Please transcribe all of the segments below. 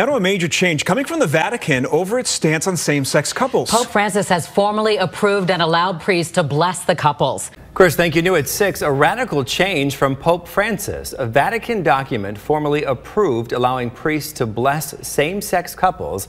Now to a major change coming from the Vatican over its stance on same sex couples. Pope Francis has formally approved and allowed priests to bless the couples. Chris, thank you. New at 6, a radical change from Pope Francis. A Vatican document formally approved allowing priests to bless same sex couples.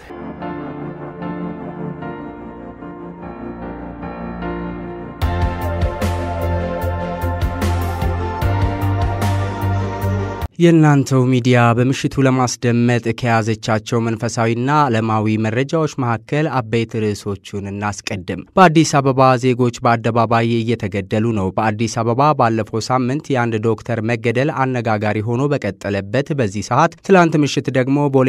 የእናንተው ሚዲያ በምሽቱ ለማስደመጥ ከያዘቻቸው መንፈሳዊና ዓለማዊ መረጃዎች መካከል አበይት ርዕሶቹን እናስቀድም። በአዲስ አበባ ዜጎች በአደባባይ እየተገደሉ ነው። በአዲስ አበባ ባለፈው ሳምንት የአንድ ዶክተር መገደል አነጋጋሪ ሆኖ በቀጠለበት በዚህ ሰዓት ትላንት ምሽት ደግሞ ቦሌ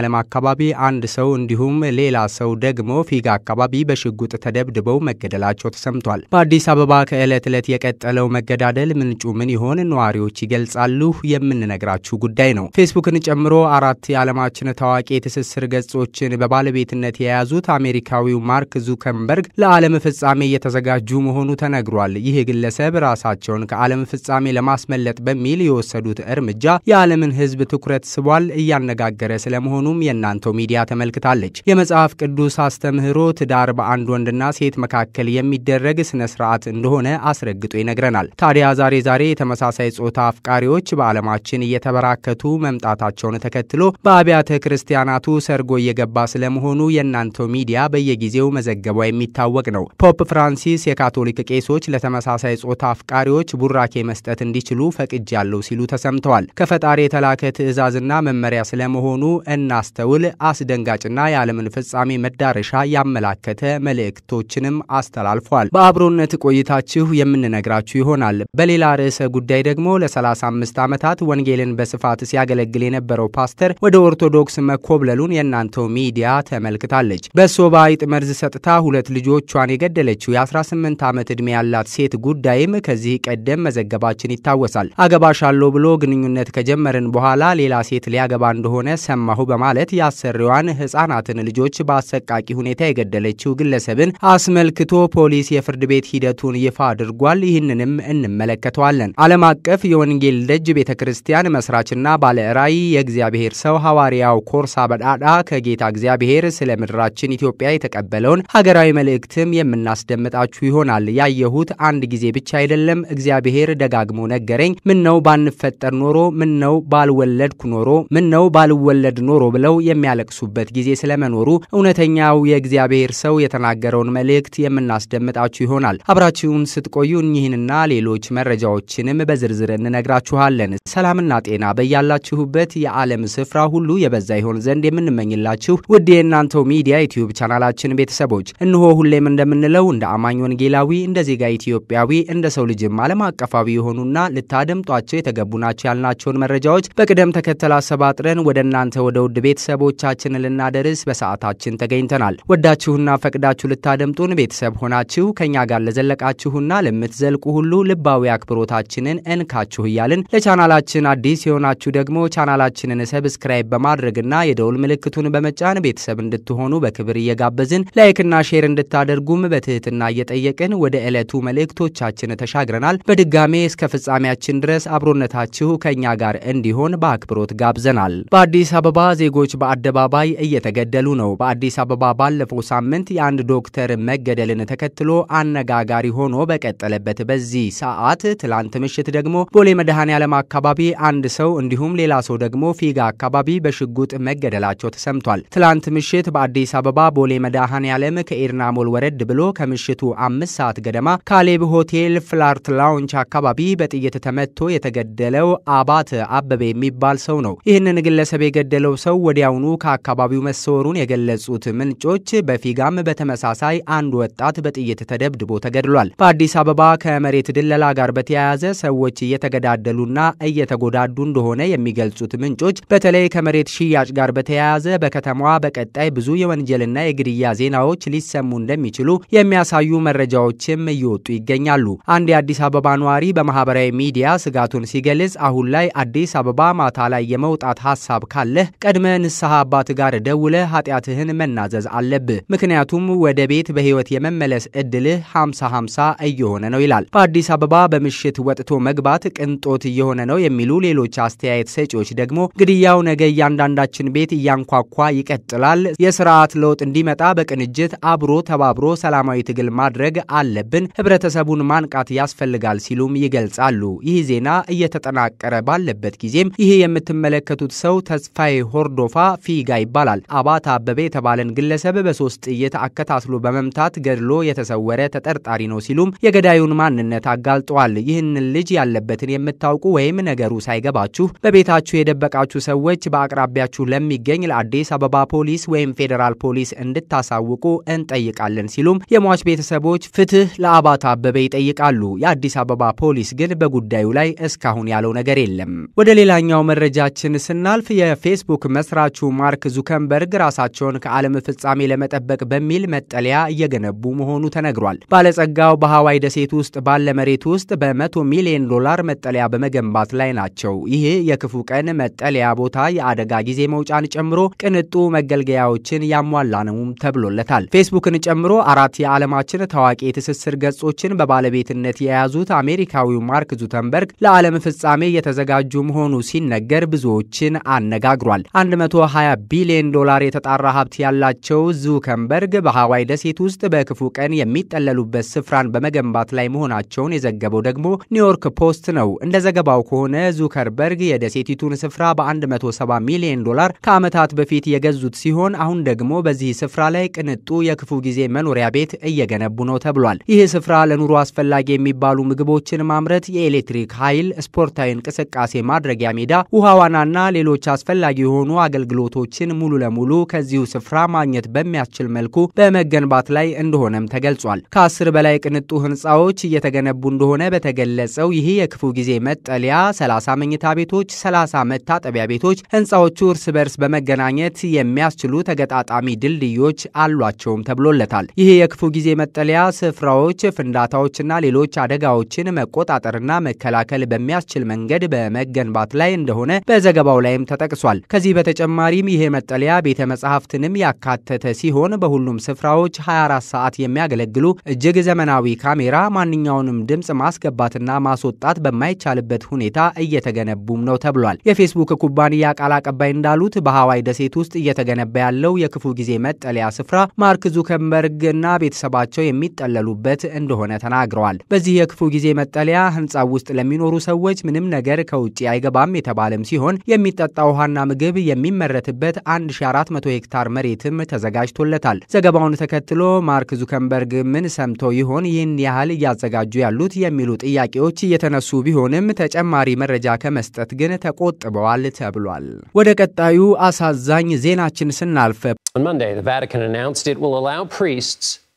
ዓለም አካባቢ አንድ ሰው እንዲሁም ሌላ ሰው ደግሞ ፊጋ አካባቢ በሽጉጥ ተደብድበው መገደላቸው ተሰምቷል። በአዲስ አበባ ከዕለት ዕለት የቀጠለው መገዳደል ምንጩ ምን ይሆን? ነዋሪዎች ይገልጻሉ የምን የምነግራችሁ ጉዳይ ነው። ፌስቡክን ጨምሮ አራት የዓለማችን ታዋቂ የትስስር ገጾችን በባለቤትነት የያዙት አሜሪካዊው ማርክ ዙከንበርግ ለዓለም ፍጻሜ እየተዘጋጁ መሆኑ ተነግሯል። ይህ ግለሰብ ራሳቸውን ከዓለም ፍጻሜ ለማስመለጥ በሚል የወሰዱት እርምጃ የዓለምን ሕዝብ ትኩረት ስቧል፣ እያነጋገረ ስለመሆኑም የእናንተው ሚዲያ ተመልክታለች። የመጽሐፍ ቅዱስ አስተምህሮ ትዳር በአንድ ወንድና ሴት መካከል የሚደረግ ስነ ስርዓት እንደሆነ አስረግጦ ይነግረናል። ታዲያ ዛሬ ዛሬ የተመሳሳይ ጾታ አፍቃሪዎች በዓለማችን እየተበራከቱ መምጣታቸውን ተከትሎ በአብያተ ክርስቲያናቱ ሰርጎ እየገባ ስለመሆኑ የእናንተው ሚዲያ በየጊዜው መዘገቧ የሚታወቅ ነው። ፖፕ ፍራንሲስ የካቶሊክ ቄሶች ለተመሳሳይ ጾታ አፍቃሪዎች ቡራኬ መስጠት እንዲችሉ ፈቅጃለሁ ሲሉ ተሰምተዋል። ከፈጣሪ የተላከ ትዕዛዝና መመሪያ ስለመሆኑ እናስተውል። አስደንጋጭና የዓለምን ፍጻሜ መዳረሻ ያመላከተ መልእክቶችንም አስተላልፏል። በአብሮነት ቆይታችሁ የምንነግራችሁ ይሆናል። በሌላ ርዕሰ ጉዳይ ደግሞ ለ35 ዓመታት ወን ወንጌልን በስፋት ሲያገለግል የነበረው ፓስተር ወደ ኦርቶዶክስ መኮብለሉን የእናንተው ሚዲያ ተመልክታለች። በሶባ መርዝ ሰጥታ ሁለት ልጆቿን የገደለችው የ18 ዓመት ዕድሜ ያላት ሴት ጉዳይም ከዚህ ቀደም መዘገባችን ይታወሳል። አገባሻለሁ ብሎ ግንኙነት ከጀመርን በኋላ ሌላ ሴት ሊያገባ እንደሆነ ሰማሁ በማለት የአሰሪዋን ሕፃናትን ልጆች በአሰቃቂ ሁኔታ የገደለችው ግለሰብን አስመልክቶ ፖሊስ የፍርድ ቤት ሂደቱን ይፋ አድርጓል። ይህንንም እንመለከተዋለን። ዓለም አቀፍ የወንጌል ደጅ ቤተ ክርስቲያን ክርስቲያን መስራችና ባለ ራይ የእግዚአብሔር ሰው ሐዋርያው ኮርሳ በዳዳ ከጌታ እግዚአብሔር ስለ ምድራችን ኢትዮጵያ የተቀበለውን ሀገራዊ መልእክትም የምናስደምጣችሁ ይሆናል። ያየሁት አንድ ጊዜ ብቻ አይደለም፣ እግዚአብሔር ደጋግሞ ነገረኝ። ምነው ባንፈጠር ኖሮ፣ ምነው ባልወለድኩ ኖሮ፣ ምነው ባልወለድ ኖሮ ብለው የሚያለቅሱበት ጊዜ ስለመኖሩ እውነተኛው የእግዚአብሔር ሰው የተናገረውን መልእክት የምናስደምጣችሁ ይሆናል። አብራችሁን ስትቆዩ እኚህንና ሌሎች መረጃዎችንም በዝርዝር እንነግራችኋለን። ሰላም ሰላምና ጤና በያላችሁበት የዓለም ስፍራ ሁሉ የበዛ ይሆን ዘንድ የምንመኝላችሁ ውድ የእናንተው ሚዲያ ዩትዩብ ቻናላችን ቤተሰቦች እንሆ ሁሌም እንደምንለው እንደ አማኝ ወንጌላዊ እንደ ዜጋ ኢትዮጵያዊ እንደ ሰው ልጅም ዓለም አቀፋዊ የሆኑና ልታደምጧቸው የተገቡ ናቸው ያልናቸውን መረጃዎች በቅደም ተከተል አሰባጥረን ወደ እናንተ ወደ ውድ ቤተሰቦቻችን ልናደርስ በሰዓታችን ተገኝተናል። ወዳችሁና ፈቅዳችሁ ልታደምጡን ቤተሰብ ሆናችሁ ከእኛ ጋር ለዘለቃችሁና ለምትዘልቁ ሁሉ ልባዊ አክብሮታችንን እንካችሁ እያልን ለቻናላችን አዲስ የሆናችሁ ደግሞ ቻናላችንን ሰብስክራይብ በማድረግና የደውል ምልክቱን በመጫን ቤተሰብ እንድትሆኑ በክብር እየጋበዝን ላይክና ሼር እንድታደርጉም በትህትና እየጠየቅን ወደ ዕለቱ መልእክቶቻችን ተሻግረናል። በድጋሜ እስከ ፍጻሜያችን ድረስ አብሮነታችሁ ከእኛ ጋር እንዲሆን በአክብሮት ጋብዘናል። በአዲስ አበባ ዜጎች በአደባባይ እየተገደሉ ነው። በአዲስ አበባ ባለፈው ሳምንት የአንድ ዶክተር መገደልን ተከትሎ አነጋጋሪ ሆኖ በቀጠለበት በዚህ ሰዓት ትላንት ምሽት ደግሞ ቦሌ መድኃኔ ዓለም አካባቢ አንድ ሰው እንዲሁም ሌላ ሰው ደግሞ ፊጋ አካባቢ በሽጉጥ መገደላቸው ተሰምቷል። ትላንት ምሽት በአዲስ አበባ ቦሌ መድኃኔ ዓለም ከኤርናሞል ወረድ ብሎ ከምሽቱ አምስት ሰዓት ገደማ ካሌብ ሆቴል ፍላርት ላውንች አካባቢ በጥይት ተመቶ የተገደለው አባት አበበ የሚባል ሰው ነው። ይህንን ግለሰብ የገደለው ሰው ወዲያውኑ ከአካባቢው መሰወሩን የገለጹት ምንጮች በፊጋም በተመሳሳይ አንድ ወጣት በጥይት ተደብድቦ ተገድሏል። በአዲስ አበባ ከመሬት ድለላ ጋር በተያያዘ ሰዎች እየተገዳደሉና እየተጎ የተጎዳዱ እንደሆነ የሚገልጹት ምንጮች በተለይ ከመሬት ሽያጭ ጋር በተያያዘ በከተማዋ በቀጣይ ብዙ የወንጀልና የግድያ ዜናዎች ሊሰሙ እንደሚችሉ የሚያሳዩ መረጃዎችም እየወጡ ይገኛሉ። አንድ የአዲስ አበባ ነዋሪ በማህበራዊ ሚዲያ ስጋቱን ሲገልጽ አሁን ላይ አዲስ አበባ ማታ ላይ የመውጣት ሀሳብ ካለህ ቀድመ ንስሐ አባት ጋር ደውለ ኃጢአትህን መናዘዝ አለብህ። ምክንያቱም ወደ ቤት በህይወት የመመለስ እድልህ 50 50 እየሆነ ነው ይላል። በአዲስ አበባ በምሽት ወጥቶ መግባት ቅንጦት እየሆነ ነው የሚሉ ሌሎች አስተያየት ሰጪዎች ደግሞ ግድያው ነገ እያንዳንዳችን ቤት እያንኳኳ ይቀጥላል፣ የስርዓት ለውጥ እንዲመጣ በቅንጅት አብሮ ተባብሮ ሰላማዊ ትግል ማድረግ አለብን፣ ህብረተሰቡን ማንቃት ያስፈልጋል ሲሉም ይገልጻሉ። ይህ ዜና እየተጠናቀረ ባለበት ጊዜም ይህ የምትመለከቱት ሰው ተስፋዬ ሆርዶፋ ፊጋ ይባላል። አባት አበበ የተባለን ግለሰብ በሶስት ጥይት አከታትሎ በመምታት ገድሎ የተሰወረ ተጠርጣሪ ነው ሲሉም የገዳዩን ማንነት አጋልጠዋል። ይህንን ልጅ ያለበትን የምታውቁ ወይም ነገሩ ሳይ ሳይገባችሁ በቤታችሁ የደበቃችሁ ሰዎች በአቅራቢያችሁ ለሚገኝ ለአዲስ አበባ ፖሊስ ወይም ፌዴራል ፖሊስ እንድታሳውቁ እንጠይቃለን ሲሉም የሟች ቤተሰቦች ፍትህ ለአባት አበበ ይጠይቃሉ። የአዲስ አበባ ፖሊስ ግን በጉዳዩ ላይ እስካሁን ያለው ነገር የለም። ወደ ሌላኛው መረጃችን ስናልፍ የፌስቡክ መስራቹ ማርክ ዙከንበርግ ራሳቸውን ከዓለም ፍጻሜ ለመጠበቅ በሚል መጠለያ እየገነቡ መሆኑ ተነግሯል። ባለጸጋው በሐዋይ ደሴት ውስጥ ባለ መሬት ውስጥ በመቶ ሚሊዮን ዶላር መጠለያ በመገንባት ላይ ናቸው። ናቸው። ይህ የክፉ ቀን መጠለያ ቦታ፣ የአደጋ ጊዜ መውጫን ጨምሮ ቅንጡ መገልገያዎችን ያሟላ ነው ተብሎለታል። ፌስቡክን ጨምሮ አራት የዓለማችን ታዋቂ የትስስር ገጾችን በባለቤትነት የያዙት አሜሪካዊው ማርክ ዙተንበርግ ለዓለም ፍጻሜ የተዘጋጁ መሆኑ ሲነገር ብዙዎችን አነጋግሯል። 120 ቢሊዮን ዶላር የተጣራ ሀብት ያላቸው ዙከንበርግ በሐዋይ ደሴት ውስጥ በክፉ ቀን የሚጠለሉበት ስፍራን በመገንባት ላይ መሆናቸውን የዘገበው ደግሞ ኒውዮርክ ፖስት ነው። እንደ ዘገባው ከሆነ ዙከርበርግ የደሴቲቱን ስፍራ በ170 ሚሊዮን ዶላር ከዓመታት በፊት የገዙት ሲሆን አሁን ደግሞ በዚህ ስፍራ ላይ ቅንጡ የክፉ ጊዜ መኖሪያ ቤት እየገነቡ ነው ተብሏል። ይህ ስፍራ ለኑሮ አስፈላጊ የሚባሉ ምግቦችን ማምረት፣ የኤሌክትሪክ ኃይል፣ ስፖርታዊ እንቅስቃሴ ማድረጊያ ሜዳ፣ ውሃ ዋናና ሌሎች አስፈላጊ የሆኑ አገልግሎቶችን ሙሉ ለሙሉ ከዚሁ ስፍራ ማግኘት በሚያስችል መልኩ በመገንባት ላይ እንደሆነም ተገልጿል። ከአስር በላይ ቅንጡ ህንፃዎች እየተገነቡ እንደሆነ በተገለጸው ይህ የክፉ ጊዜ መጠለያ 30 መኝታ ቤቶች፣ 30 መታጠቢያ ቤቶች። ህንፃዎቹ እርስ በርስ በመገናኘት የሚያስችሉ ተገጣጣሚ ድልድዮች አሏቸውም ተብሎለታል። ይህ የክፉ ጊዜ መጠለያ ስፍራዎች ፍንዳታዎችና ሌሎች አደጋዎችን መቆጣጠርና መከላከል በሚያስችል መንገድ በመገንባት ላይ እንደሆነ በዘገባው ላይም ተጠቅሷል። ከዚህ በተጨማሪም ይሄ መጠለያ ቤተ መጻሕፍትንም ያካተተ ሲሆን በሁሉም ስፍራዎች 24 ሰዓት የሚያገለግሉ እጅግ ዘመናዊ ካሜራ ማንኛውንም ድምፅ ማስገባትና ማስወጣት በማይቻልበት ሁኔታ እየ እየተገነቡም ነው ተብሏል። የፌስቡክ ኩባንያ ቃል አቀባይ እንዳሉት በሀዋይ ደሴት ውስጥ እየተገነባ ያለው የክፉ ጊዜ መጠለያ ስፍራ ማርክ ዙከንበርግ እና ቤተሰባቸው የሚጠለሉበት እንደሆነ ተናግረዋል። በዚህ የክፉ ጊዜ መጠለያ ህንፃ ውስጥ ለሚኖሩ ሰዎች ምንም ነገር ከውጭ አይገባም የተባለም ሲሆን የሚጠጣ ውሃና ምግብ የሚመረትበት 1400 ሄክታር መሬትም ተዘጋጅቶለታል። ዘገባውን ተከትሎ ማርክ ዙከንበርግ ምን ሰምቶ ይሆን ይህን ያህል እያዘጋጁ ያሉት የሚሉ ጥያቄዎች እየተነሱ ቢሆንም ተጨማሪ መረጃ ከመስጠት ግን ተቆጥበዋል ተብሏል። ወደ ቀጣዩ አሳዛኝ ዜናችን ስናልፈ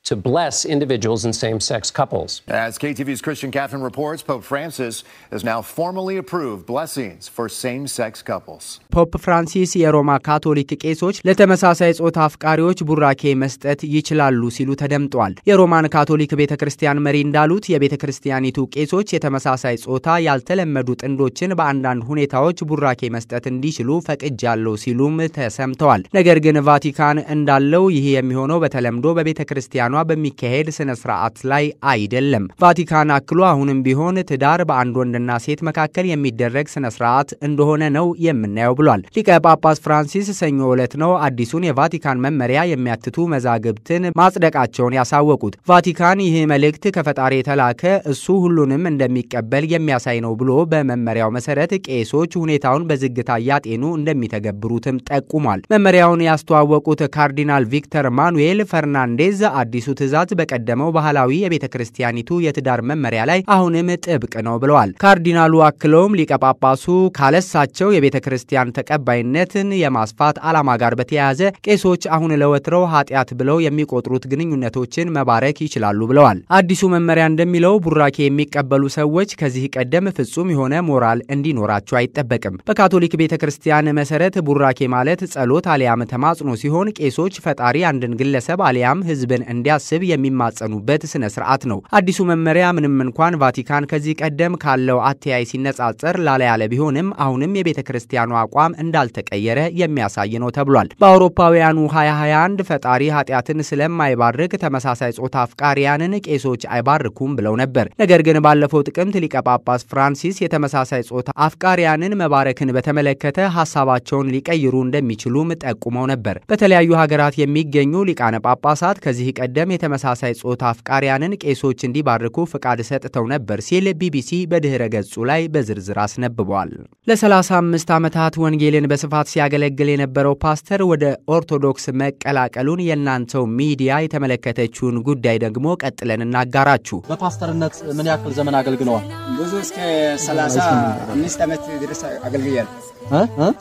to bless individuals and same sex couples. As KTV's Christian Catherine reports, Pope Francis has now formally approved blessings for same sex couples. ፖፕ ፍራንሲስ የሮማ ካቶሊክ ቄሶች ለተመሳሳይ ጾታ አፍቃሪዎች ቡራኬ መስጠት ይችላሉ ሲሉ ተደምጧል። የሮማን ካቶሊክ ቤተ ክርስቲያን መሪ እንዳሉት የቤተ ክርስቲያኒቱ ቄሶች የተመሳሳይ ጾታ ያልተለመዱ ጥንዶችን በአንዳንድ ሁኔታዎች ቡራኬ መስጠት እንዲችሉ ፈቅጃለሁ ሲሉም ተሰምተዋል። ነገር ግን ቫቲካን እንዳለው ይህ የሚሆነው በተለምዶ በቤተ ክርስቲያኗ በሚካሄድ ስነ ስርዓት ላይ አይደለም። ቫቲካን አክሎ አሁንም ቢሆን ትዳር በአንድ ወንድና ሴት መካከል የሚደረግ ስነ ስርዓት እንደሆነ ነው የምናየው ብሏል። ሊቀ ጳጳስ ፍራንሲስ ሰኞ ዕለት ነው አዲሱን የቫቲካን መመሪያ የሚያትቱ መዛግብትን ማጽደቃቸውን ያሳወቁት። ቫቲካን ይህ መልእክት ከፈጣሪ የተላከ እሱ ሁሉንም እንደሚቀበል የሚያሳይ ነው ብሎ በመመሪያው መሰረት ቄሶች ሁኔታውን በዝግታ እያጤኑ እንደሚተገብሩትም ጠቁሟል። መመሪያውን ያስተዋወቁት ካርዲናል ቪክተር ማኑኤል ፈርናንዴዝ አዲሱ አዲሱ ትዕዛዝ በቀደመው ባህላዊ የቤተ ክርስቲያኒቱ የትዳር መመሪያ ላይ አሁንም ጥብቅ ነው ብለዋል። ካርዲናሉ አክለውም ሊቀ ጳጳሱ ካለሳቸው የቤተ ክርስቲያን ተቀባይነትን የማስፋት ዓላማ ጋር በተያያዘ ቄሶች አሁን ለወትረው ኃጢአት ብለው የሚቆጥሩት ግንኙነቶችን መባረክ ይችላሉ ብለዋል። አዲሱ መመሪያ እንደሚለው ቡራኬ የሚቀበሉ ሰዎች ከዚህ ቀደም ፍጹም የሆነ ሞራል እንዲኖራቸው አይጠበቅም። በካቶሊክ ቤተ ክርስቲያን መሰረት ቡራኬ ማለት ጸሎት አሊያም ተማጽኖ ሲሆን ቄሶች ፈጣሪ አንድን ግለሰብ አሊያም ሕዝብን እንደ እንዲያስብ የሚማጸኑበት ስነ ስርዓት ነው። አዲሱ መመሪያ ምንም እንኳን ቫቲካን ከዚህ ቀደም ካለው አተያይ ሲነጻጸር ላላ ያለ ቢሆንም አሁንም የቤተ ክርስቲያኑ አቋም እንዳልተቀየረ የሚያሳይ ነው ተብሏል። በአውሮፓውያኑ 2021 ፈጣሪ ኃጢአትን ስለማይባርክ ተመሳሳይ ጾታ አፍቃሪያንን ቄሶች አይባርኩም ብለው ነበር። ነገር ግን ባለፈው ጥቅምት ሊቀ ጳጳስ ፍራንሲስ የተመሳሳይ ጾታ አፍቃሪያንን መባረክን በተመለከተ ሀሳባቸውን ሊቀይሩ እንደሚችሉም ጠቁመው ነበር። በተለያዩ ሀገራት የሚገኙ ሊቃነ ጳጳሳት ከዚህ ቀደም ቀደም የተመሳሳይ ጾታ አፍቃሪያንን ቄሶች እንዲባርኩ ፍቃድ ሰጥተው ነበር ሲል ቢቢሲ በድኅረ ገጹ ላይ በዝርዝር አስነብቧል። ለ35 ዓመታት ወንጌልን በስፋት ሲያገለግል የነበረው ፓስተር ወደ ኦርቶዶክስ መቀላቀሉን የእናንተው ሚዲያ የተመለከተችውን ጉዳይ ደግሞ ቀጥለን እናጋራችሁ። በፓስተርነት ምን ያክል ዘመን አገልግለዋል? ብዙ እስከ 35 ዓመት ድረስ አገልግያል።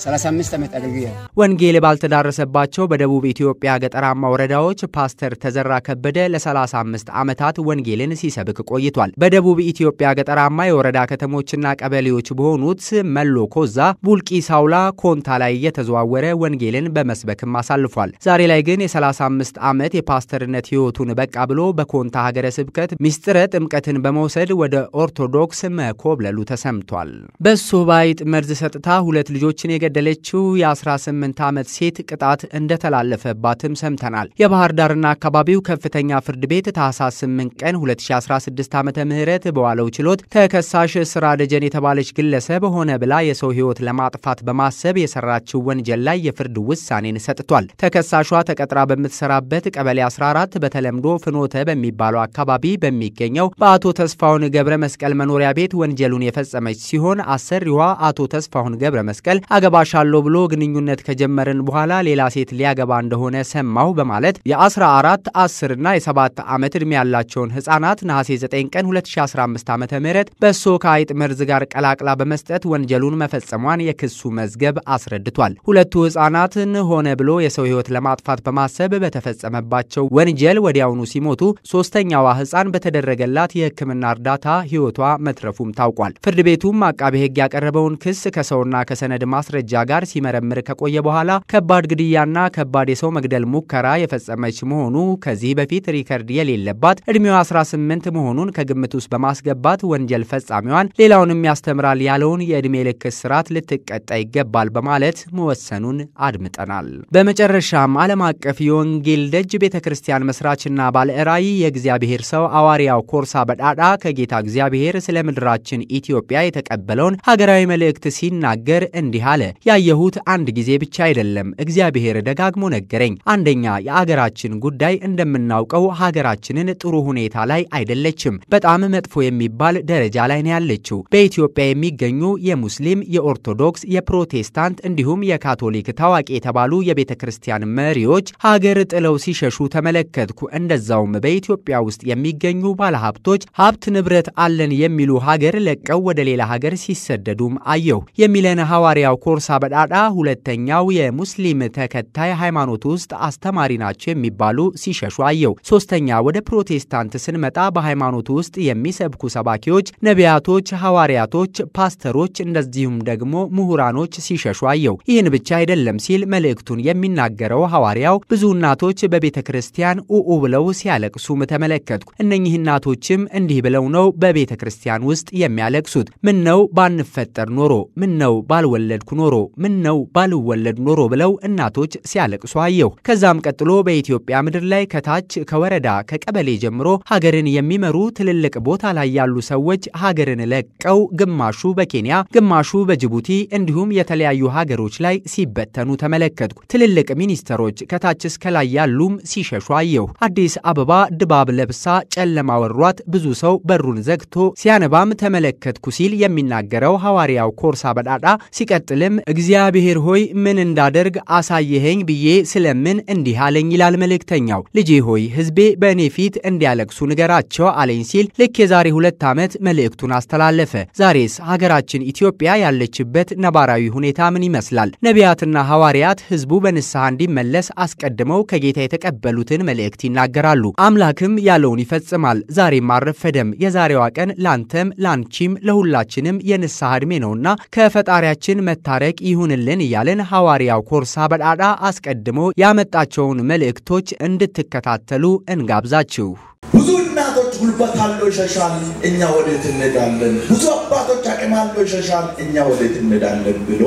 35 ዓመት አገልግያል። ወንጌል ባልተዳረሰባቸው በደቡብ ኢትዮጵያ ገጠራማ ወረዳዎች ፓስተር ተዘራ ከበደ ለ35 ዓመታት ወንጌልን ሲሰብክ ቆይቷል። በደቡብ ኢትዮጵያ ገጠራማ የወረዳ ከተሞችና ቀበሌዎች በሆኑት መሎ ኮዛ፣ ቡልቂ ሳውላ፣ ኮንታ ላይ እየተዘዋወረ ወንጌልን በመስበክም አሳልፏል። ዛሬ ላይ ግን የ35 ዓመት የፓስተርነት ሕይወቱን በቃ ብሎ በኮንታ ሀገረ ስብከት ሚስጥረ ጥምቀትን በመውሰድ ወደ ኦርቶዶክስ መኮብለሉ ተሰምቷል። በሱ ባይጥ መርዝ ሰጥታ ሁለት ልጆችን የገደለችው የ18 ዓመት ሴት ቅጣት እንደተላለፈባትም ሰምተናል። የባህር ዳርና አካባቢው ከፍተኛ ፍርድ ቤት ታህሳስ 8 ቀን 2016 ዓ ም በዋለው ችሎት ተከሳሽ ስራ ደጀን የተባለች ግለሰብ ሆነ ብላ የሰው ህይወት ለማጥፋት በማሰብ የሰራችው ወንጀል ላይ የፍርድ ውሳኔን ሰጥቷል። ተከሳሿ ተቀጥራ በምትሰራበት ቀበሌ 14 በተለምዶ ፍኖተ በሚባለው አካባቢ በሚገኘው በአቶ ተስፋሁን ገብረ መስቀል መኖሪያ ቤት ወንጀሉን የፈጸመች ሲሆን አሰሪዋ አቶ ተስፋሁን ገብረ መስቀል አገባሻለሁ ብሎ ግንኙነት ከጀመርን በኋላ ሌላ ሴት ሊያገባ እንደሆነ ሰማሁ በማለት የ14 10 የ10ና የ7 ዓመት ዕድሜ ያላቸውን ሕፃናት ነሐሴ 9 ቀን 2015 ዓ ም በሶ ከአይጥ መርዝ ጋር ቀላቅላ በመስጠት ወንጀሉን መፈጸሟን የክሱ መዝገብ አስረድቷል። ሁለቱ ሕፃናትን ሆነ ብሎ የሰው ሕይወት ለማጥፋት በማሰብ በተፈጸመባቸው ወንጀል ወዲያውኑ ሲሞቱ፣ ሶስተኛዋ ሕፃን በተደረገላት የሕክምና እርዳታ ሕይወቷ መትረፉም ታውቋል። ፍርድ ቤቱም አቃቤ ሕግ ያቀረበውን ክስ ከሰውና ከሰነድ ማስረጃ ጋር ሲመረምር ከቆየ በኋላ ከባድ ግድያና ከባድ የሰው መግደል ሙከራ የፈጸመች መሆኑ ከዚህ በፊት ሪከርድ የሌለባት ዕድሜዋ 18 መሆኑን ከግምት ውስጥ በማስገባት ወንጀል ፈጻሚዋን ሌላውንም ያስተምራል ያለውን የእድሜ ልክ እስራት ልትቀጣ ይገባል በማለት መወሰኑን አድምጠናል። በመጨረሻም ዓለም አቀፍ የወንጌል ደጅ ቤተ ክርስቲያን መስራችና ባለራዕይ የእግዚአብሔር ሰው አዋርያው ኮርሳ በዳዳ ከጌታ እግዚአብሔር ስለ ምድራችን ኢትዮጵያ የተቀበለውን ሀገራዊ መልእክት ሲናገር እንዲህ አለ። ያየሁት አንድ ጊዜ ብቻ አይደለም፣ እግዚአብሔር ደጋግሞ ነገረኝ። አንደኛ የአገራችን ጉዳይ እንደምን እንደምናውቀው ሀገራችንን ጥሩ ሁኔታ ላይ አይደለችም። በጣም መጥፎ የሚባል ደረጃ ላይ ነው ያለችው። በኢትዮጵያ የሚገኙ የሙስሊም፣ የኦርቶዶክስ፣ የፕሮቴስታንት እንዲሁም የካቶሊክ ታዋቂ የተባሉ የቤተ ክርስቲያን መሪዎች ሀገር ጥለው ሲሸሹ ተመለከትኩ። እንደዛውም በኢትዮጵያ ውስጥ የሚገኙ ባለሀብቶች ሀብት ንብረት አለን የሚሉ ሀገር ለቀው ወደ ሌላ ሀገር ሲሰደዱም አየሁ። የሚለን ሐዋርያው ኮርሳ በዳዳ ሁለተኛው የሙስሊም ተከታይ ሃይማኖት ውስጥ አስተማሪ ናቸው የሚባሉ ሲሸሹ አየሁ። አሳየው። ሶስተኛ ወደ ፕሮቴስታንት ስንመጣ በሃይማኖት ውስጥ የሚሰብኩ ሰባኪዎች፣ ነቢያቶች፣ ሐዋርያቶች፣ ፓስተሮች እንደዚሁም ደግሞ ምሁራኖች ሲሸሹ አየው። ይህን ብቻ አይደለም ሲል መልእክቱን የሚናገረው ሐዋርያው ብዙ እናቶች በቤተ ክርስቲያን ኡኡ ብለው ሲያለቅሱም ተመለከትኩ። እነኚህ እናቶችም እንዲህ ብለው ነው በቤተ ክርስቲያን ውስጥ የሚያለቅሱት። ምን ነው ባንፈጠር ኖሮ፣ ምን ነው ባልወለድኩ ኖሮ፣ ምን ነው ባልወለድ ኖሮ ብለው እናቶች ሲያለቅሱ አየሁ። ከዛም ቀጥሎ በኢትዮጵያ ምድር ላይ ከታች ከታች ከወረዳ ከቀበሌ ጀምሮ ሀገርን የሚመሩ ትልልቅ ቦታ ላይ ያሉ ሰዎች ሀገርን ለቀው ግማሹ በኬንያ ግማሹ በጅቡቲ እንዲሁም የተለያዩ ሀገሮች ላይ ሲበተኑ ተመለከትኩ። ትልልቅ ሚኒስተሮች ከታች እስከ ላይ ያሉም ሲሸሹ አየሁ። አዲስ አበባ ድባብ ለብሳ ጨለማ ወሯት፣ ብዙ ሰው በሩን ዘግቶ ሲያነባም ተመለከትኩ ሲል የሚናገረው ሐዋርያው ኮርሳ በዳዳ ሲቀጥልም እግዚአብሔር ሆይ ምን እንዳደርግ አሳየኸኝ ብዬ ስለምን እንዲህ አለኝ ይላል መልእክተኛው። ልጄ ሆይ ሕዝቤ በእኔ ፊት እንዲያለቅሱ ንገራቸው አለኝ ሲል ልክ የዛሬ ሁለት ዓመት መልእክቱን አስተላለፈ። ዛሬስ ሀገራችን ኢትዮጵያ ያለችበት ነባራዊ ሁኔታ ምን ይመስላል? ነቢያትና ሐዋርያት ሕዝቡ በንስሐ እንዲመለስ አስቀድመው ከጌታ የተቀበሉትን መልእክት ይናገራሉ። አምላክም ያለውን ይፈጽማል። ዛሬም አልረፈደም። የዛሬዋ ቀን ላንተም፣ ላንቺም፣ ለሁላችንም የንስሐ ዕድሜ ነውና ከፈጣሪያችን መታረቅ ይሁንልን እያለን ሐዋርያው ኮርሳ በዳዳ አስቀድሞ ያመጣቸውን መልእክቶች እንድትከታተል እንድትከታተሉ እንጋብዛችሁ። ብዙ እናቶች ጉልበት አለው ይሸሻል፣ እኛ ወዴት እንሄዳለን? ብዙ አባቶች አቅም አለው ይሸሻል፣ እኛ ወዴት እንሄዳለን? ብሎ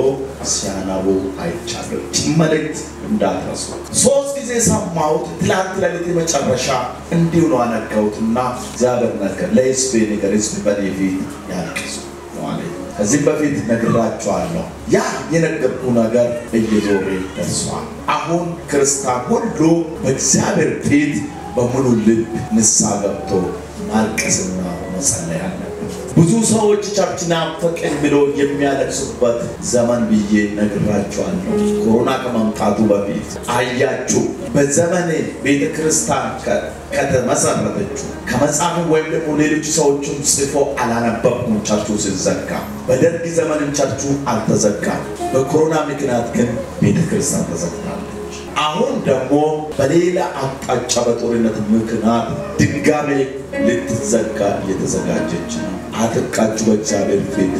ሲያናቡ አይቻለሁ። መልእክት እንዳትረሱ። ሶስት ጊዜ ሰማሁት። ትላንት ለሊት መጨረሻ እንዲሁ ነው አነጋሁትና እግዚአብሔር ነገር ለህዝቤ ነገር ህዝብ በኔ ፊት ያልቅሱ ከዚህ በፊት ነግራችኋለሁ። ያ የነገርኩ ነገር እየዞረ ደርሷል። አሁን ክርስቲያን ሁሉ በእግዚአብሔር ፊት በሙሉ ልብ ንስሐ ገብቶ ማልቀስና መጸለይ አለ። ብዙ ሰዎች ቸርችና ናፈቀኝ ብለው የሚያለቅሱበት ዘመን ብዬ ነግራቸዋለሁ። ኮሮና ከመምጣቱ በፊት አያችሁ፣ በዘመኔ ቤተ ክርስቲያን ከተመሰረተች ከመጽሐፉ ወይም ደግሞ ሌሎች ሰዎችም ጽፎ አላነበብኩም። ቸርቹ ሲዘጋ በደርግ ዘመንም ቸርቹ አልተዘጋም። በኮሮና ምክንያት ግን ቤተ ክርስቲያን ተዘግታል። አሁን ደግሞ በሌላ አቅጣጫ በጦርነት ምክንያት ድጋሜ ልትዘጋ እየተዘጋጀች ነው። አትቃችሁ፣ በእግዚአብሔር ፊት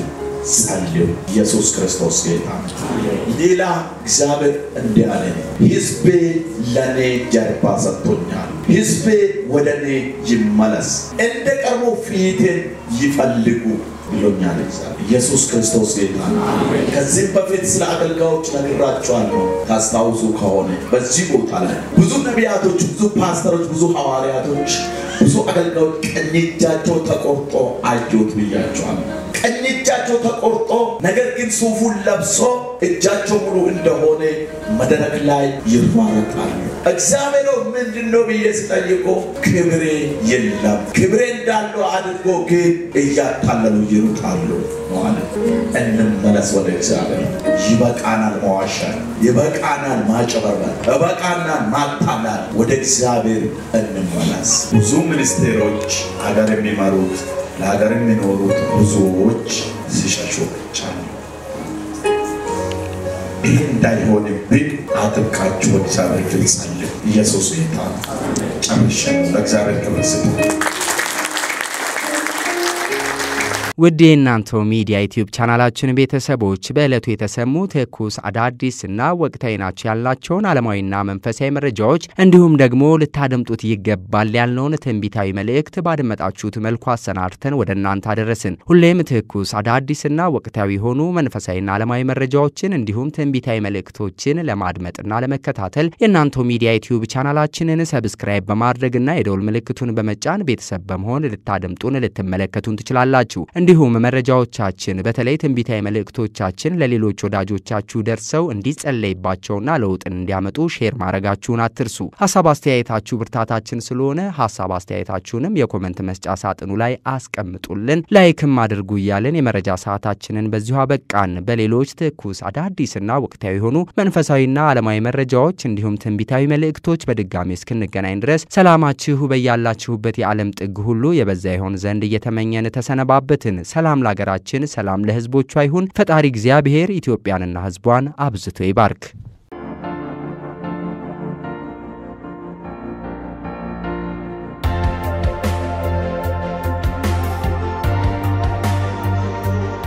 ጸልዩ። ኢየሱስ ክርስቶስ ጌታ። ሌላ እግዚአብሔር እንዲህ አለ፣ ሕዝቤ ለእኔ ጀርባ ሰጥቶኛል። ሕዝቤ ወደ እኔ ይመለስ፣ እንደ ቀድሞ ፊቴን ይፈልጉ ብሎኛል እግዚአብሔር። ኢየሱስ ክርስቶስ ጌታ ነው። ከዚህም በፊት ስለ አገልጋዮች ነግራችኋለሁ ታስታውሱ ከሆነ በዚህ ቦታ ላይ ብዙ ነቢያቶች፣ ብዙ ፓስተሮች፣ ብዙ ሐዋርያቶች፣ ብዙ አገልጋዮች ቀኝ እጃቸው ተቆርጦ አየሁት ብያችኋለሁ። ቀኝ እጃቸው ተቆርጦ ነገር ግን ሱፉን ለብሶ እጃቸው ሙሉ እንደሆነ መድረክ ላይ ይሯረጣሉ። እግዚአብሔር ምንድን ነው ብዬ ስጠይቆ ክብሬ የለም ክብሬ እንዳለው አድርጎ ግን እያታለሉ ይሩጣሉ ማለት እንመለስ ወደ እግዚአብሔር ይበቃናል መዋሻል ይበቃናል ማጨበርበር እበቃናል ማታላል ወደ እግዚአብሔር እንመለስ ብዙ ሚኒስቴሮች ሀገር የሚመሩት ለሀገር የሚኖሩት ብዙዎች ሲሸሹ ብቻ ነው ይህ እንዳይሆንብን አጥብቃችሁ ወደ እግዚአብሔር ግልጽ ኢየሱስ ጌታ ጨርሻለሁ። ለእግዚአብሔር ክብር ስጡ። ውድ የእናንተው ሚዲያ ዩቲዩብ ቻናላችን ቤተሰቦች በዕለቱ የተሰሙ ትኩስ አዳዲስ እና ወቅታዊ ናቸው ያላቸውን ዓለማዊና መንፈሳዊ መረጃዎች እንዲሁም ደግሞ ልታደምጡት ይገባል ያልነውን ትንቢታዊ መልእክት ባደመጣችሁት መልኩ አሰናድተን ወደ እናንተ አደረስን። ሁሌም ትኩስ አዳዲስና ወቅታዊ የሆኑ መንፈሳዊና ዓለማዊ መረጃዎችን እንዲሁም ትንቢታዊ መልእክቶችን ለማድመጥና ለመከታተል የእናንተው ሚዲያ ዩቲዩብ ቻናላችንን ሰብስክራይብ በማድረግና የደውል ምልክቱን በመጫን ቤተሰብ በመሆን ልታደምጡን ልትመለከቱን ትችላላችሁ። እንዲሁም መረጃዎቻችን በተለይ ትንቢታዊ መልእክቶቻችን ለሌሎች ወዳጆቻችሁ ደርሰው እንዲጸለይባቸውና ለውጥን እንዲያመጡ ሼር ማድረጋችሁን አትርሱ። ሀሳብ አስተያየታችሁ ብርታታችን ስለሆነ ሀሳብ አስተያየታችሁንም የኮመንት መስጫ ሳጥኑ ላይ አስቀምጡልን፣ ላይክም አድርጉ እያልን የመረጃ ሰዓታችንን በዚሁ አበቃን። በሌሎች ትኩስ አዳዲስና ወቅታዊ የሆኑ መንፈሳዊና ዓለማዊ መረጃዎች እንዲሁም ትንቢታዊ መልእክቶች በድጋሚ እስክንገናኝ ድረስ ሰላማችሁ በያላችሁበት የዓለም ጥግ ሁሉ የበዛ ይሆን ዘንድ እየተመኘን ተሰነባበትን። ሰላም ለሀገራችን፣ ሰላም ለህዝቦቿ ይሁን። ፈጣሪ እግዚአብሔር ኢትዮጵያንና ህዝቧን አብዝቶ ይባርክ።